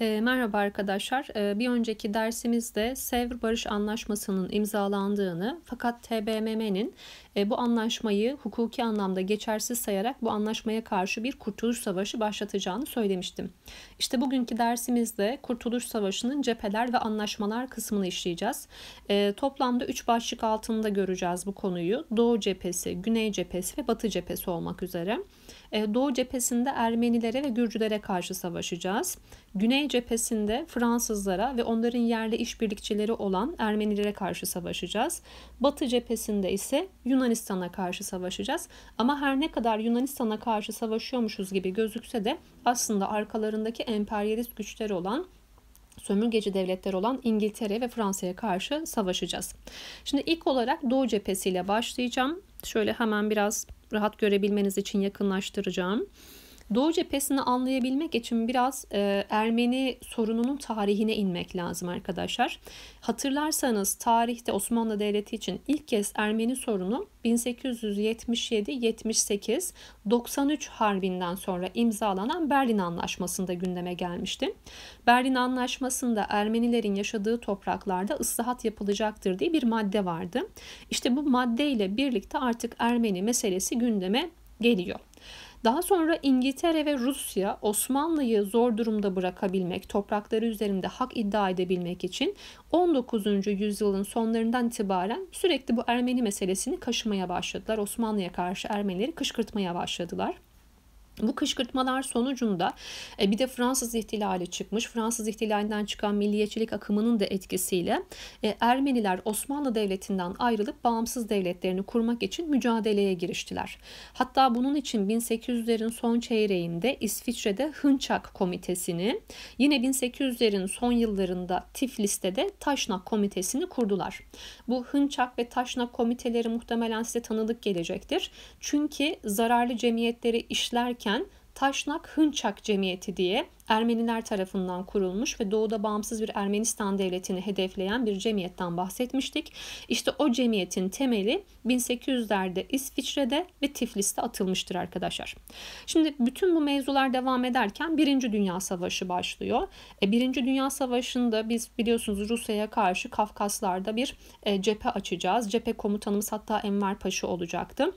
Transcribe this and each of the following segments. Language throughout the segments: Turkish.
E, merhaba arkadaşlar. E, bir önceki dersimizde Sevr Barış Anlaşması'nın imzalandığını fakat TBMM'nin e, bu anlaşmayı hukuki anlamda geçersiz sayarak bu anlaşmaya karşı bir kurtuluş savaşı başlatacağını söylemiştim. İşte bugünkü dersimizde Kurtuluş Savaşı'nın cepheler ve anlaşmalar kısmını işleyeceğiz. E, toplamda 3 başlık altında göreceğiz bu konuyu. Doğu cephesi, Güney cephesi ve Batı cephesi olmak üzere. E, Doğu cephesinde Ermenilere ve Gürcülere karşı savaşacağız. Güney cephesinde Fransızlara ve onların yerli işbirlikçileri olan Ermenilere karşı savaşacağız. Batı cephesinde ise Yunanistan'a karşı savaşacağız. Ama her ne kadar Yunanistan'a karşı savaşıyormuşuz gibi gözükse de aslında arkalarındaki emperyalist güçler olan sömürgeci devletler olan İngiltere ve Fransa'ya karşı savaşacağız. Şimdi ilk olarak Doğu cephesiyle başlayacağım. Şöyle hemen biraz rahat görebilmeniz için yakınlaştıracağım. Doğu cephesini anlayabilmek için biraz e, Ermeni sorununun tarihine inmek lazım arkadaşlar. Hatırlarsanız tarihte Osmanlı Devleti için ilk kez Ermeni sorunu 1877-78 93 Harbi'nden sonra imzalanan Berlin Anlaşması'nda gündeme gelmişti. Berlin Anlaşması'nda Ermenilerin yaşadığı topraklarda ıslahat yapılacaktır diye bir madde vardı. İşte bu madde ile birlikte artık Ermeni meselesi gündeme geliyor. Daha sonra İngiltere ve Rusya Osmanlı'yı zor durumda bırakabilmek, toprakları üzerinde hak iddia edebilmek için 19. yüzyılın sonlarından itibaren sürekli bu Ermeni meselesini kaşımaya başladılar. Osmanlı'ya karşı Ermenileri kışkırtmaya başladılar. Bu kışkırtmalar sonucunda e, bir de Fransız ihtilali çıkmış. Fransız ihtilalinden çıkan milliyetçilik akımının da etkisiyle e, Ermeniler Osmanlı Devleti'nden ayrılıp bağımsız devletlerini kurmak için mücadeleye giriştiler. Hatta bunun için 1800'lerin son çeyreğinde İsviçre'de Hınçak Komitesi'ni, yine 1800'lerin son yıllarında Tiflis'te de Taşnak Komitesi'ni kurdular. Bu Hınçak ve Taşnak komiteleri muhtemelen size tanıdık gelecektir. Çünkü zararlı cemiyetleri işlerken kurulurken Taşnak Hınçak Cemiyeti diye Ermeniler tarafından kurulmuş ve doğuda bağımsız bir Ermenistan devletini hedefleyen bir cemiyetten bahsetmiştik. İşte o cemiyetin temeli 1800'lerde İsviçre'de ve Tiflis'te atılmıştır arkadaşlar. Şimdi bütün bu mevzular devam ederken Birinci Dünya Savaşı başlıyor. E, Birinci Dünya Savaşı'nda biz biliyorsunuz Rusya'ya karşı Kafkaslar'da bir e, cephe açacağız. Cephe komutanımız hatta Enver Paşa olacaktı.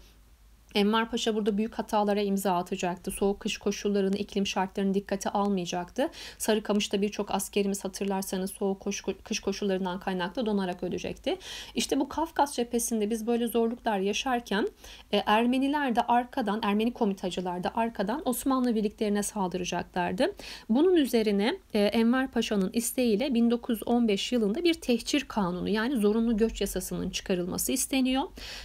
Enver Paşa burada büyük hatalara imza atacaktı. Soğuk kış koşullarını, iklim şartlarını dikkate almayacaktı. Sarıkamış'ta birçok askerimiz hatırlarsanız soğuk kış koşullarından kaynaklı donarak ölecekti. İşte bu Kafkas cephesinde biz böyle zorluklar yaşarken e, Ermeniler de arkadan, Ermeni komitacılar da arkadan Osmanlı birliklerine saldıracaklardı. Bunun üzerine e, Enver Paşa'nın isteğiyle 1915 yılında bir tehcir kanunu yani zorunlu göç yasasının çıkarılması isteniyor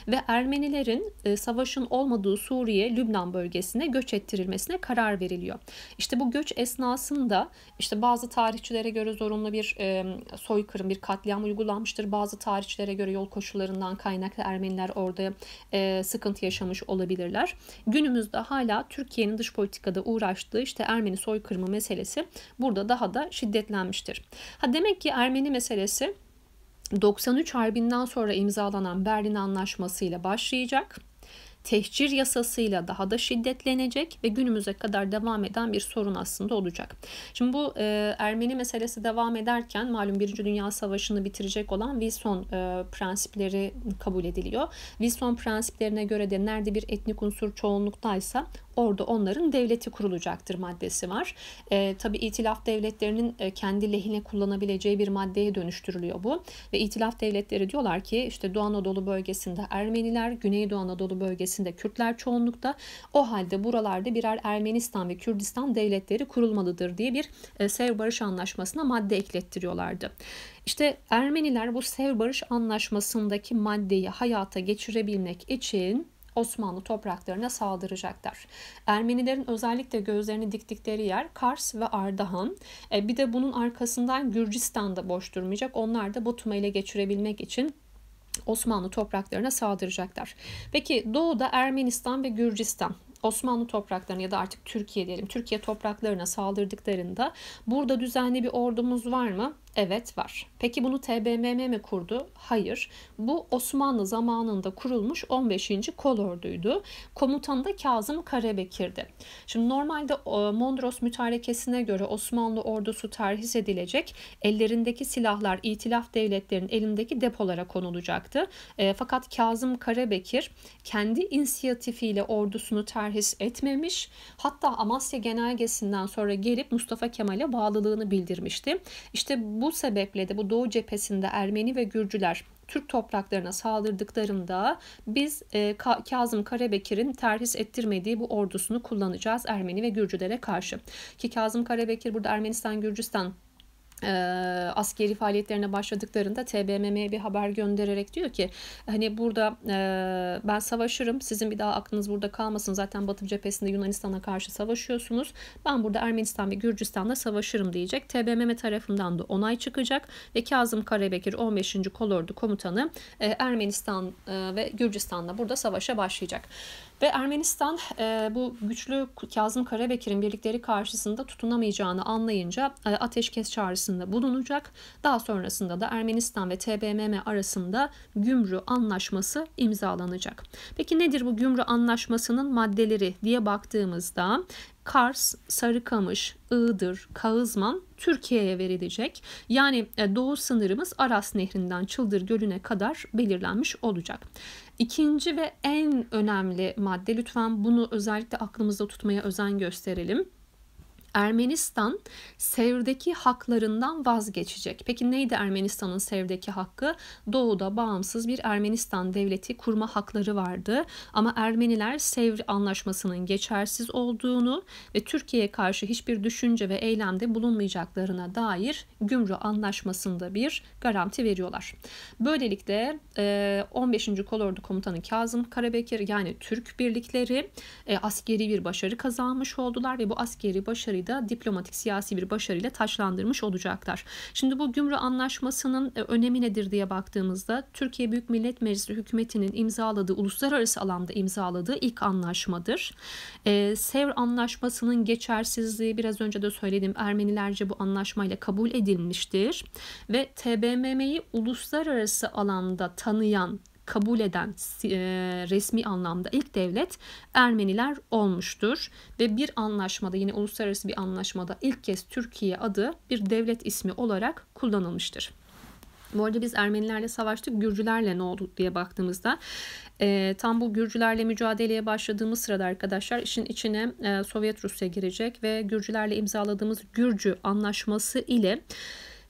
ve Ermenilerin e, savaşın olmadığı Suriye, Lübnan bölgesine göç ettirilmesine karar veriliyor. İşte bu göç esnasında işte bazı tarihçilere göre zorunlu bir e, soykırım, bir katliam uygulanmıştır. Bazı tarihçilere göre yol koşullarından kaynaklı Ermeniler orada e, sıkıntı yaşamış olabilirler. Günümüzde hala Türkiye'nin dış politikada uğraştığı işte Ermeni soykırımı meselesi burada daha da şiddetlenmiştir. Ha demek ki Ermeni meselesi 93 Harbi'nden sonra imzalanan Berlin Anlaşması ile başlayacak tehcir yasasıyla daha da şiddetlenecek ve günümüze kadar devam eden bir sorun aslında olacak. Şimdi bu e, Ermeni meselesi devam ederken malum Birinci Dünya Savaşı'nı bitirecek olan Wilson e, prensipleri kabul ediliyor. Wilson prensiplerine göre de nerede bir etnik unsur çoğunluktaysa orada onların devleti kurulacaktır maddesi var. E, tabii itilaf devletlerinin e, kendi lehine kullanabileceği bir maddeye dönüştürülüyor bu. Ve itilaf devletleri diyorlar ki işte Doğu Anadolu bölgesinde Ermeniler, Güneydoğu Anadolu bölgesinde Kürtler çoğunlukta. O halde buralarda birer Ermenistan ve Kürdistan devletleri kurulmalıdır diye bir e, Sev Barış Anlaşması'na madde eklettiriyorlardı. İşte Ermeniler bu Sev Barış Anlaşması'ndaki maddeyi hayata geçirebilmek için Osmanlı topraklarına saldıracaklar. Ermenilerin özellikle gözlerini diktikleri yer Kars ve Ardahan. E, bir de bunun arkasından Gürcistan'da boş durmayacak. Onlar da Batum'u ele geçirebilmek için Osmanlı topraklarına saldıracaklar. Peki doğuda Ermenistan ve Gürcistan Osmanlı topraklarına ya da artık Türkiye diyelim Türkiye topraklarına saldırdıklarında burada düzenli bir ordumuz var mı? Evet var. Peki bunu TBMM mi kurdu? Hayır. Bu Osmanlı zamanında kurulmuş 15. kolorduydu. Komutanı da Kazım Karabekir'di. Şimdi normalde e, Mondros mütarekesine göre Osmanlı ordusu terhis edilecek. Ellerindeki silahlar itilaf devletlerin elindeki depolara konulacaktı. E, fakat Kazım Karabekir kendi inisiyatifiyle ordusunu terhis etmemiş. Hatta Amasya genelgesinden sonra gelip Mustafa Kemal'e bağlılığını bildirmişti. İşte bu bu sebeple de bu Doğu cephesinde Ermeni ve Gürcüler Türk topraklarına saldırdıklarında biz e, Kazım Karabekir'in terhis ettirmediği bu ordusunu kullanacağız Ermeni ve Gürcülere karşı. Ki Kazım Karabekir burada Ermenistan-Gürcistan e, askeri faaliyetlerine başladıklarında TBMM'ye bir haber göndererek diyor ki hani burada e, ben savaşırım sizin bir daha aklınız burada kalmasın zaten Batı cephesinde Yunanistan'a karşı savaşıyorsunuz ben burada Ermenistan ve Gürcistan'da savaşırım diyecek TBMM tarafından da onay çıkacak ve Kazım Karabekir 15. Kolordu komutanı e, Ermenistan e, ve Gürcistan'da burada savaşa başlayacak. Ve Ermenistan e, bu güçlü Kazım Karabekir'in birlikleri karşısında tutunamayacağını anlayınca e, ateşkes çağrısında bulunacak. Daha sonrasında da Ermenistan ve TBMM arasında gümrü anlaşması imzalanacak. Peki nedir bu gümrü anlaşmasının maddeleri diye baktığımızda Kars, Sarıkamış, Iğdır, Kağızman Türkiye'ye verilecek. Yani e, doğu sınırımız Aras Nehri'nden Çıldır Gölü'ne kadar belirlenmiş olacak. İkinci ve en önemli madde lütfen bunu özellikle aklımızda tutmaya özen gösterelim. Ermenistan Sevr'deki haklarından vazgeçecek. Peki neydi Ermenistan'ın Sevr'deki hakkı? Doğu'da bağımsız bir Ermenistan devleti kurma hakları vardı. Ama Ermeniler Sevr anlaşmasının geçersiz olduğunu ve Türkiye'ye karşı hiçbir düşünce ve eylemde bulunmayacaklarına dair Gümrü Anlaşması'nda bir garanti veriyorlar. Böylelikle 15. E, kolordu Komutanı Kazım Karabekir yani Türk birlikleri e, askeri bir başarı kazanmış oldular ve bu askeri başarıyı da diplomatik siyasi bir başarıyla taşlandırmış olacaklar. Şimdi bu gümrü anlaşmasının e, önemi nedir diye baktığımızda Türkiye Büyük Millet Meclisi hükümetinin imzaladığı, uluslararası alanda imzaladığı ilk anlaşmadır. E, Sevr anlaşmasının geçersizliği biraz önce de söyledim Ermenilerce bu anlaşmayla kabul edilmiştir ve TBMM'yi uluslararası alanda tanıyan kabul eden e, resmi anlamda ilk devlet Ermeniler olmuştur. Ve bir anlaşmada yine uluslararası bir anlaşmada ilk kez Türkiye adı bir devlet ismi olarak kullanılmıştır. Bu arada biz Ermenilerle savaştık, Gürcülerle ne oldu diye baktığımızda e, tam bu Gürcülerle mücadeleye başladığımız sırada arkadaşlar işin içine e, Sovyet Rusya girecek ve Gürcülerle imzaladığımız Gürcü anlaşması ile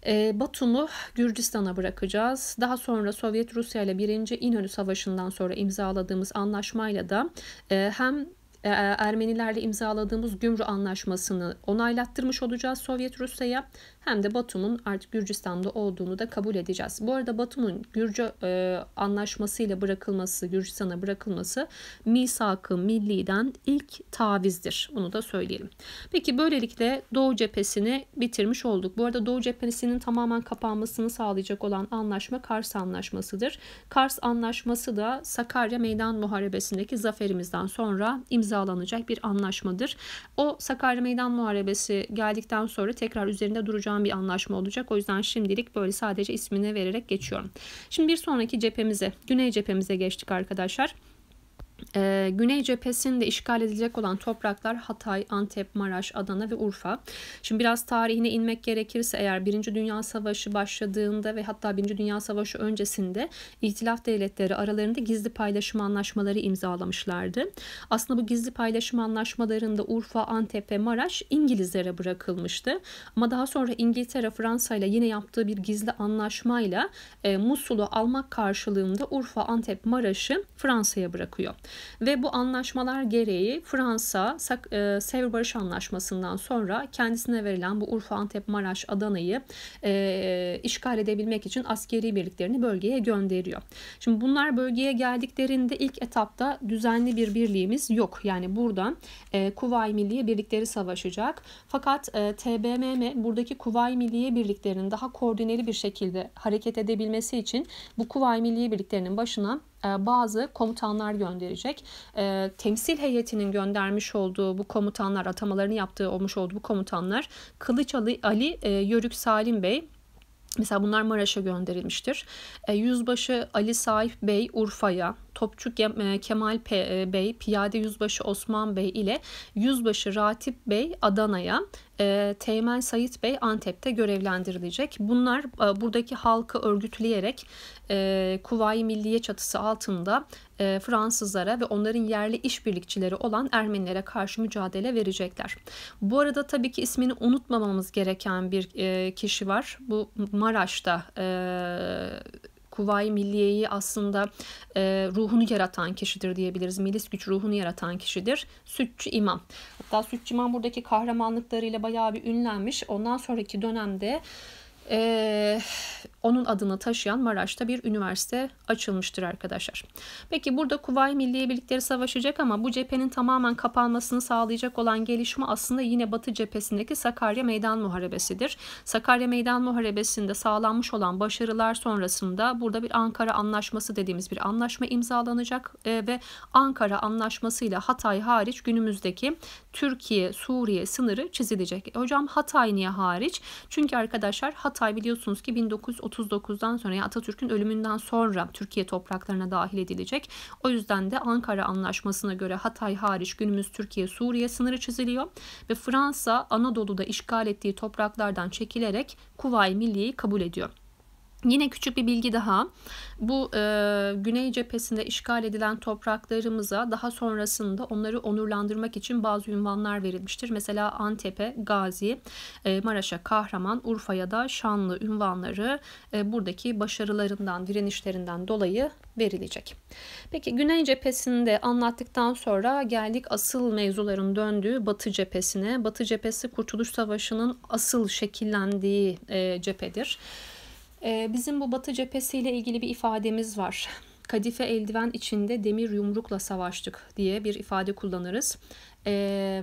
ee, Batum'u Gürcistan'a bırakacağız. Daha sonra Sovyet Rusya ile 1. İnönü Savaşı'ndan sonra imzaladığımız anlaşmayla da e, hem e, Ermenilerle imzaladığımız Gümrü Anlaşması'nı onaylattırmış olacağız Sovyet Rusya'ya hem de Batum'un artık Gürcistan'da olduğunu da kabul edeceğiz. Bu arada Batum'un Gürcü e, anlaşmasıyla bırakılması, Gürcistan'a bırakılması Misakı milliden ilk tavizdir. Bunu da söyleyelim. Peki böylelikle Doğu cephesini bitirmiş olduk. Bu arada Doğu cephesinin tamamen kapanmasını sağlayacak olan anlaşma Kars Anlaşması'dır. Kars Anlaşması da Sakarya Meydan Muharebesi'ndeki zaferimizden sonra imzalanacak bir anlaşmadır. O Sakarya Meydan Muharebesi geldikten sonra tekrar üzerinde duracağım yapılan bir anlaşma olacak. O yüzden şimdilik böyle sadece ismini vererek geçiyorum. Şimdi bir sonraki cephemize, güney cephemize geçtik arkadaşlar e, Güney cephesinde işgal edilecek olan topraklar Hatay, Antep, Maraş, Adana ve Urfa. Şimdi biraz tarihine inmek gerekirse eğer Birinci Dünya Savaşı başladığında ve hatta Birinci Dünya Savaşı öncesinde ihtilaf devletleri aralarında gizli paylaşım anlaşmaları imzalamışlardı. Aslında bu gizli paylaşım anlaşmalarında Urfa, Antep ve Maraş İngilizlere bırakılmıştı. Ama daha sonra İngiltere Fransa ile yine yaptığı bir gizli anlaşmayla e, Musul'u almak karşılığında Urfa, Antep, Maraş'ı Fransa'ya bırakıyor. Ve bu anlaşmalar gereği Fransa e, Sevr Barış Anlaşması'ndan sonra kendisine verilen bu Urfa, Antep, Maraş, Adana'yı e, işgal edebilmek için askeri birliklerini bölgeye gönderiyor. Şimdi bunlar bölgeye geldiklerinde ilk etapta düzenli bir birliğimiz yok. Yani buradan e, Kuvayi Milliye birlikleri savaşacak. Fakat e, TBMM buradaki Kuvayi Milliye birliklerinin daha koordineli bir şekilde hareket edebilmesi için bu Kuvayi Milliye birliklerinin başına e, bazı komutanlar gönderecek. E, temsil heyetinin göndermiş olduğu bu komutanlar, atamalarını yaptığı olmuş olduğu bu komutanlar Kılıç Ali, Ali e, Yörük Salim Bey, Mesela bunlar Maraş'a gönderilmiştir. Yüzbaşı Ali Saif Bey Urfa'ya, Topçu Kemal Bey, Piyade Yüzbaşı Osman Bey ile Yüzbaşı Ratip Bey Adana'ya, e, Teğmen Sayit Bey Antep'te görevlendirilecek. Bunlar e, buradaki halkı örgütleyerek e, Kuvayi Milliye çatısı altında e, Fransızlara ve onların yerli işbirlikçileri olan Ermenilere karşı mücadele verecekler. Bu arada tabii ki ismini unutmamamız gereken bir e, kişi var. Bu Maraş'ta e, Kuvayi Milliye'yi aslında e, ruhunu yaratan kişidir diyebiliriz. Milis güç ruhunu yaratan kişidir. Sütçü İmam. Hatta Sütçüman buradaki kahramanlıklarıyla bayağı bir ünlenmiş. Ondan sonraki dönemde e, onun adını taşıyan Maraş'ta bir üniversite açılmıştır arkadaşlar. Peki burada Kuvayi Milliye Birlikleri savaşacak ama bu cephenin tamamen kapanmasını sağlayacak olan gelişme aslında yine Batı cephesindeki Sakarya Meydan Muharebesi'dir. Sakarya Meydan Muharebesi'nde sağlanmış olan başarılar sonrasında burada bir Ankara Anlaşması dediğimiz bir anlaşma imzalanacak e, ve Ankara Anlaşması ile Hatay hariç günümüzdeki Türkiye-Suriye sınırı çizilecek. Hocam Hatay niye hariç? Çünkü arkadaşlar Hatay biliyorsunuz ki 1930 39'dan sonra yani Atatürk'ün ölümünden sonra Türkiye topraklarına dahil edilecek. O yüzden de Ankara Anlaşması'na göre Hatay hariç günümüz Türkiye-Suriye sınırı çiziliyor ve Fransa Anadolu'da işgal ettiği topraklardan çekilerek Kuvayi Milliye'yi kabul ediyor. Yine küçük bir bilgi daha. Bu e, güney cephesinde işgal edilen topraklarımıza daha sonrasında onları onurlandırmak için bazı ünvanlar verilmiştir. Mesela Antep'e Gazi, e, Maraş'a Kahraman, Urfa'ya da Şanlı ünvanları e, buradaki başarılarından, direnişlerinden dolayı verilecek. Peki güney cephesinde anlattıktan sonra geldik asıl mevzuların döndüğü batı cephesine. Batı cephesi Kurtuluş Savaşı'nın asıl şekillendiği e, cephedir. Ee, bizim bu Batı cephesiyle ilgili bir ifademiz var. Kadife eldiven içinde demir yumrukla savaştık diye bir ifade kullanırız. Ee,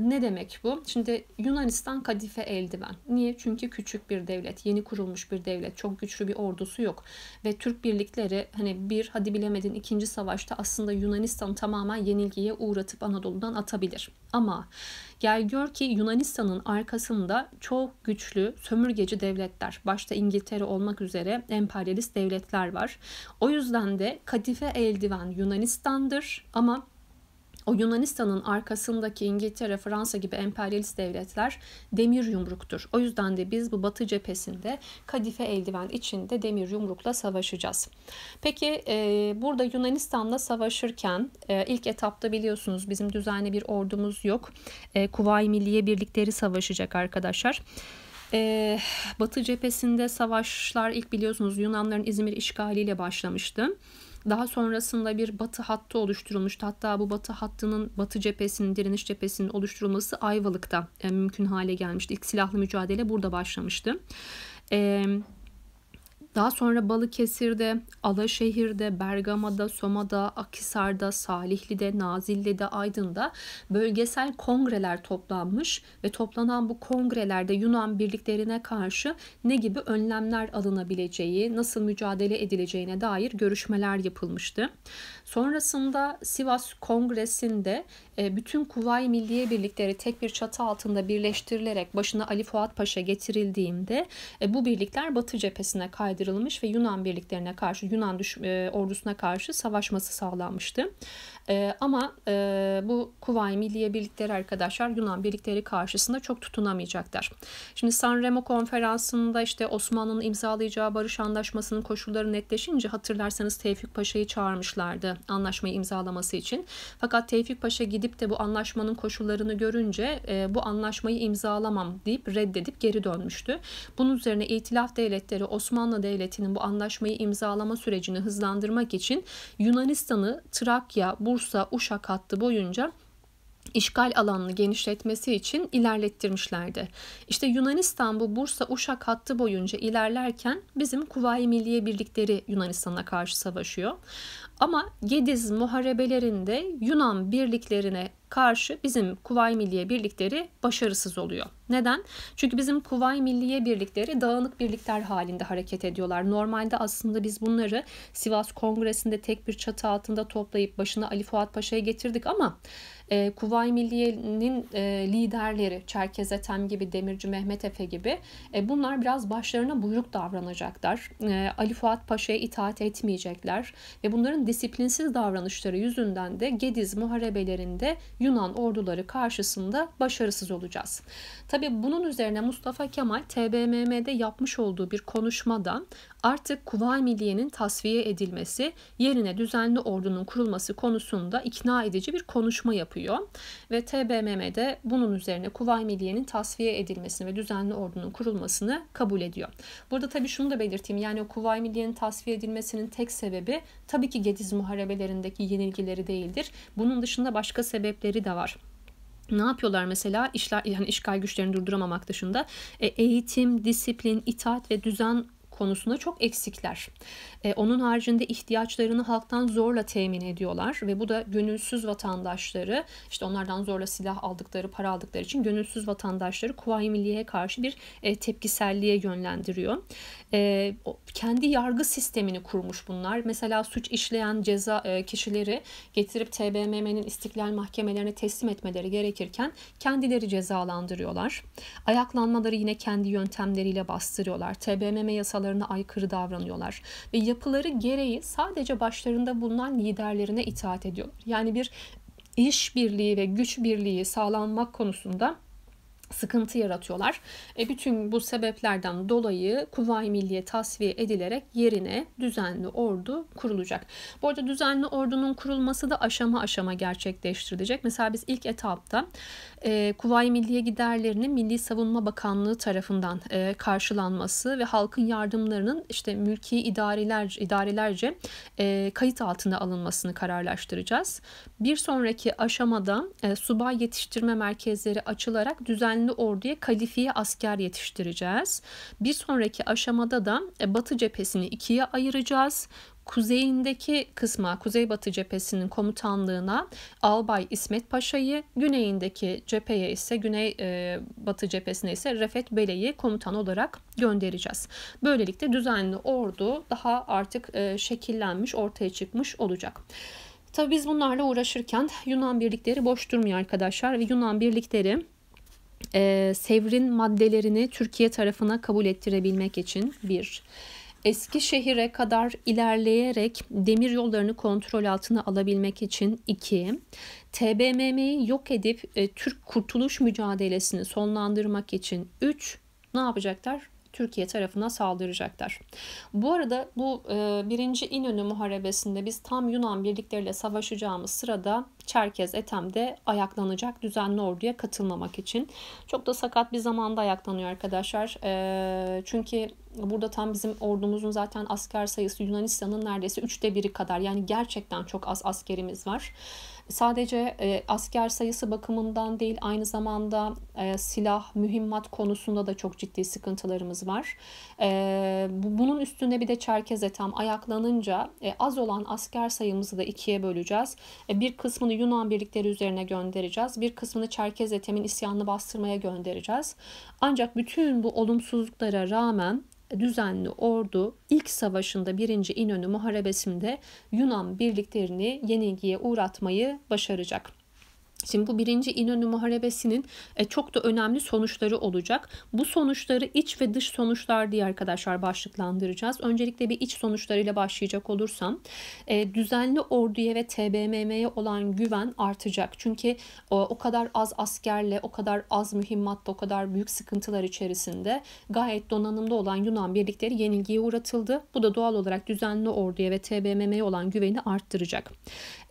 ne demek bu? Şimdi Yunanistan kadife eldiven. Niye? Çünkü küçük bir devlet, yeni kurulmuş bir devlet, çok güçlü bir ordusu yok. Ve Türk birlikleri hani bir hadi bilemedin ikinci savaşta aslında Yunanistan tamamen yenilgiye uğratıp Anadolu'dan atabilir. Ama gel gör ki Yunanistan'ın arkasında çok güçlü sömürgeci devletler, başta İngiltere olmak üzere emperyalist devletler var. O yüzden de kadife eldiven Yunanistan'dır ama o Yunanistan'ın arkasındaki İngiltere, Fransa gibi emperyalist devletler demir yumruktur. O yüzden de biz bu batı cephesinde kadife eldiven içinde demir yumrukla savaşacağız. Peki e, burada Yunanistan'la savaşırken e, ilk etapta biliyorsunuz bizim düzenli bir ordumuz yok. E, Kuvayi Milliye Birlikleri savaşacak arkadaşlar. Ee, Batı cephesinde savaşlar ilk biliyorsunuz Yunanların İzmir işgaliyle başlamıştı. Daha sonrasında bir batı hattı oluşturulmuştu. Hatta bu batı hattının batı cephesinin, direniş cephesinin oluşturulması Ayvalık'ta e, mümkün hale gelmişti. İlk silahlı mücadele burada başlamıştı. Evet daha sonra Balıkesir'de, Alaşehir'de, Bergama'da, Soma'da, Akisarda, Salihli'de, Nazilli'de, Aydın'da bölgesel kongreler toplanmış ve toplanan bu kongrelerde Yunan birliklerine karşı ne gibi önlemler alınabileceği, nasıl mücadele edileceğine dair görüşmeler yapılmıştı. Sonrasında Sivas Kongresi'nde e, bütün Kuvayi Milliye Birlikleri tek bir çatı altında birleştirilerek başına Ali Fuat Paşa getirildiğinde e, bu birlikler Batı cephesine kaydırılmış ve Yunan birliklerine karşı Yunan e, ordusuna karşı savaşması sağlanmıştı. Ama bu Kuvayi Milliye Birlikleri arkadaşlar Yunan birlikleri karşısında çok tutunamayacaklar. Şimdi San Remo konferansında işte Osmanlı'nın imzalayacağı barış anlaşmasının koşulları netleşince hatırlarsanız Tevfik Paşa'yı çağırmışlardı anlaşmayı imzalaması için. Fakat Tevfik Paşa gidip de bu anlaşmanın koşullarını görünce e, bu anlaşmayı imzalamam deyip reddedip geri dönmüştü. Bunun üzerine İtilaf Devletleri Osmanlı Devleti'nin bu anlaşmayı imzalama sürecini hızlandırmak için Yunanistan'ı Trakya, Bursa, Uşak hattı boyunca işgal alanını genişletmesi için ilerlettirmişlerdi. İşte Yunanistan bu Bursa Uşak hattı boyunca ilerlerken bizim Kuvayi Milliye Birlikleri Yunanistan'a karşı savaşıyor. Ama Gediz muharebelerinde Yunan birliklerine karşı bizim Kuvayi Milliye Birlikleri başarısız oluyor. Neden? Çünkü bizim Kuvayi Milliye Birlikleri dağınık birlikler halinde hareket ediyorlar. Normalde aslında biz bunları Sivas Kongresi'nde tek bir çatı altında toplayıp başına Ali Fuat Paşa'yı getirdik ama e, Kuvayi Milliye'nin e, liderleri Çerkez Ethem gibi, Demirci Mehmet Efe gibi e, bunlar biraz başlarına buyruk davranacaklar. E, Ali Fuat Paşa'ya itaat etmeyecekler ve bunların disiplinsiz davranışları yüzünden de Gediz muharebelerinde Yunan orduları karşısında başarısız olacağız. Tabi bunun üzerine Mustafa Kemal TBMM'de yapmış olduğu bir konuşmada artık Kuvay Milliye'nin tasfiye edilmesi yerine düzenli ordunun kurulması konusunda ikna edici bir konuşma yapıyor yapıyor. Ve TBMM'de bunun üzerine Kuvay Milliye'nin tasfiye edilmesini ve düzenli ordunun kurulmasını kabul ediyor. Burada tabii şunu da belirteyim. Yani o Kuvay Milliye'nin tasfiye edilmesinin tek sebebi tabii ki Gediz muharebelerindeki yenilgileri değildir. Bunun dışında başka sebepleri de var ne yapıyorlar mesela işler yani işgal güçlerini durduramamak dışında e, eğitim, disiplin, itaat ve düzen konusunda çok eksikler. E, onun haricinde ihtiyaçlarını halktan zorla temin ediyorlar ve bu da gönülsüz vatandaşları işte onlardan zorla silah aldıkları, para aldıkları için gönülsüz vatandaşları Kuvayi Milliye'ye karşı bir e, tepkiselliğe yönlendiriyor. E, kendi yargı sistemini kurmuş bunlar. Mesela suç işleyen ceza e, kişileri getirip TBMM'nin istiklal mahkemelerine teslim etmeleri gerekirken kendileri cezalandırıyorlar. Ayaklanmaları yine kendi yöntemleriyle bastırıyorlar. TBMM yasaları çıkarlarına aykırı davranıyorlar ve yapıları gereği sadece başlarında bulunan liderlerine itaat ediyorlar. Yani bir iş birliği ve güç birliği sağlanmak konusunda sıkıntı yaratıyorlar. E, bütün bu sebeplerden dolayı Kuvayi Milliye tasfiye edilerek yerine düzenli ordu kurulacak. Bu arada düzenli ordunun kurulması da aşama aşama gerçekleştirilecek. Mesela biz ilk etapta e, Kuvayi Milliye giderlerinin Milli Savunma Bakanlığı tarafından e, karşılanması ve halkın yardımlarının işte mülki idariler idarelerce e, kayıt altında alınmasını kararlaştıracağız. Bir sonraki aşamada e, subay yetiştirme merkezleri açılarak düzenli düzenli orduya kalifiye asker yetiştireceğiz. Bir sonraki aşamada da e, Batı cephesini ikiye ayıracağız. Kuzeyindeki kısma, Kuzeybatı cephesinin komutanlığına Albay İsmet Paşa'yı, güneyindeki cepheye ise, Güney e, Batı cephesine ise Refet Bele'yi komutan olarak göndereceğiz. Böylelikle düzenli ordu daha artık e, şekillenmiş, ortaya çıkmış olacak. Tabi biz bunlarla uğraşırken Yunan birlikleri boş durmuyor arkadaşlar ve Yunan birlikleri e, Sevr'in maddelerini Türkiye tarafına kabul ettirebilmek için bir Eskişehir'e kadar ilerleyerek demir yollarını kontrol altına alabilmek için 2. TBMM'yi yok edip e, Türk kurtuluş mücadelesini sonlandırmak için 3. Ne yapacaklar? Türkiye tarafına saldıracaklar. Bu arada bu e, 1. İnönü Muharebesi'nde biz tam Yunan birlikleriyle savaşacağımız sırada Çerkez Etem'de ayaklanacak düzenli orduya katılmamak için. Çok da sakat bir zamanda ayaklanıyor arkadaşlar. E, çünkü burada tam bizim ordumuzun zaten asker sayısı Yunanistan'ın neredeyse üçte biri kadar. Yani gerçekten çok az askerimiz var. Sadece e, asker sayısı bakımından değil aynı zamanda e, silah, mühimmat konusunda da çok ciddi sıkıntılarımız var. E, bunun üstüne bir de Çerkez etam ayaklanınca e, az olan asker sayımızı da ikiye böleceğiz. E, bir kısmını Yunan birlikleri üzerine göndereceğiz. Bir kısmını Çerkez etemin isyanını bastırmaya göndereceğiz. Ancak bütün bu olumsuzluklara rağmen düzenli ordu ilk savaşında 1. İnönü Muharebesi'nde Yunan birliklerini yenilgiye uğratmayı başaracak. Şimdi bu birinci İnönü Muharebesi'nin e, çok da önemli sonuçları olacak. Bu sonuçları iç ve dış sonuçlar diye arkadaşlar başlıklandıracağız. Öncelikle bir iç sonuçlarıyla başlayacak olursam e, düzenli orduya ve TBMM'ye olan güven artacak. Çünkü e, o kadar az askerle, o kadar az mühimmatla, o kadar büyük sıkıntılar içerisinde gayet donanımda olan Yunan birlikleri yenilgiye uğratıldı. Bu da doğal olarak düzenli orduya ve TBMM'ye olan güveni arttıracak.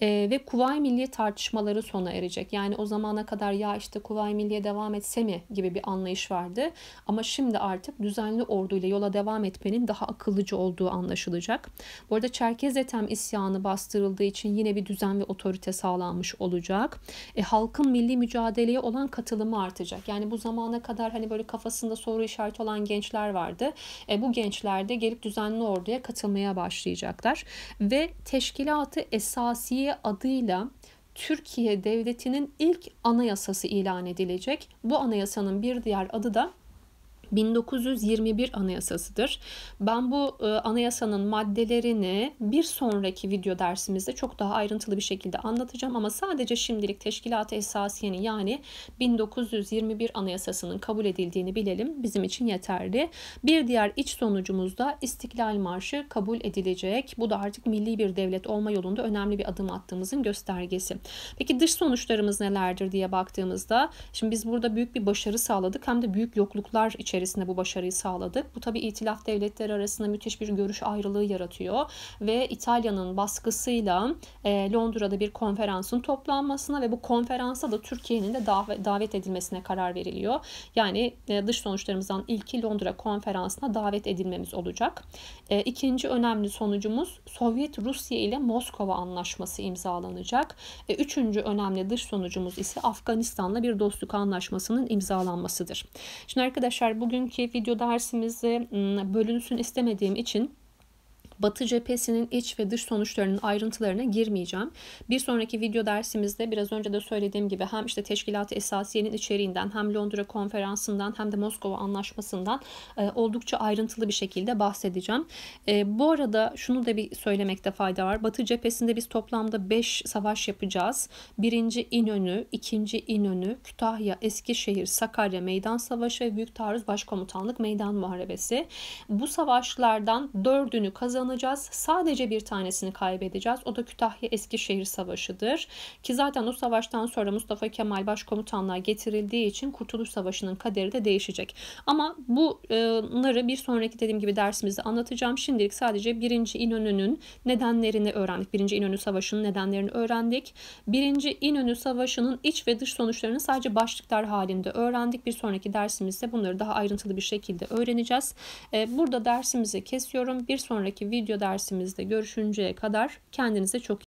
Ve kuvay Milli tartışmaları sona erecek edecek. Yani o zamana kadar ya işte Kuvayi Milliye devam etse mi gibi bir anlayış vardı. Ama şimdi artık düzenli orduyla yola devam etmenin daha akıllıca olduğu anlaşılacak. Bu arada Çerkez Etem isyanı bastırıldığı için yine bir düzen ve otorite sağlanmış olacak. E, halkın milli mücadeleye olan katılımı artacak. Yani bu zamana kadar hani böyle kafasında soru işareti olan gençler vardı. E, bu gençler de gelip düzenli orduya katılmaya başlayacaklar. Ve teşkilatı esasiye adıyla Türkiye Devleti'nin ilk anayasası ilan edilecek. Bu anayasanın bir diğer adı da 1921 Anayasası'dır. Ben bu e, anayasanın maddelerini bir sonraki video dersimizde çok daha ayrıntılı bir şekilde anlatacağım ama sadece şimdilik Teşkilat-ı Esasiye'nin yani 1921 Anayasası'nın kabul edildiğini bilelim. Bizim için yeterli. Bir diğer iç sonucumuz da İstiklal Marşı kabul edilecek. Bu da artık milli bir devlet olma yolunda önemli bir adım attığımızın göstergesi. Peki dış sonuçlarımız nelerdir diye baktığımızda şimdi biz burada büyük bir başarı sağladık hem de büyük yokluklar içerisinde içerisinde bu başarıyı sağladık. Bu tabi itilaf devletleri arasında müthiş bir görüş ayrılığı yaratıyor ve İtalya'nın baskısıyla e, Londra'da bir konferansın toplanmasına ve bu konferansa da Türkiye'nin de davet edilmesine karar veriliyor. Yani e, dış sonuçlarımızdan ilki Londra konferansına davet edilmemiz olacak. E, ikinci önemli sonucumuz Sovyet Rusya ile Moskova anlaşması imzalanacak. E, üçüncü önemli dış sonucumuz ise Afganistan'la bir dostluk anlaşmasının imzalanmasıdır. Şimdi arkadaşlar bu dünkü video dersimizi ıı, bölünsün istemediğim için Batı cephesinin iç ve dış sonuçlarının ayrıntılarına girmeyeceğim. Bir sonraki video dersimizde biraz önce de söylediğim gibi hem işte teşkilat-ı esasiyenin içeriğinden hem Londra konferansından hem de Moskova anlaşmasından e, oldukça ayrıntılı bir şekilde bahsedeceğim. E, bu arada şunu da bir söylemekte fayda var. Batı cephesinde biz toplamda 5 savaş yapacağız. Birinci İnönü, ikinci İnönü, Kütahya, Eskişehir, Sakarya Meydan Savaşı ve Büyük Taarruz Başkomutanlık Meydan Muharebesi. Bu savaşlardan dördünü kazanıp kazanacağız. Sadece bir tanesini kaybedeceğiz. O da Kütahya Eskişehir Savaşı'dır. Ki zaten o savaştan sonra Mustafa Kemal başkomutanlığa getirildiği için Kurtuluş Savaşı'nın kaderi de değişecek. Ama bunları bir sonraki dediğim gibi dersimizde anlatacağım. Şimdilik sadece 1. İnönü'nün nedenlerini öğrendik. 1. İnönü Savaşı'nın nedenlerini öğrendik. 1. İnönü Savaşı'nın iç ve dış sonuçlarını sadece başlıklar halinde öğrendik. Bir sonraki dersimizde bunları daha ayrıntılı bir şekilde öğreneceğiz. Ee, burada dersimizi kesiyorum. Bir sonraki video video dersimizde görüşünceye kadar kendinize çok iyi.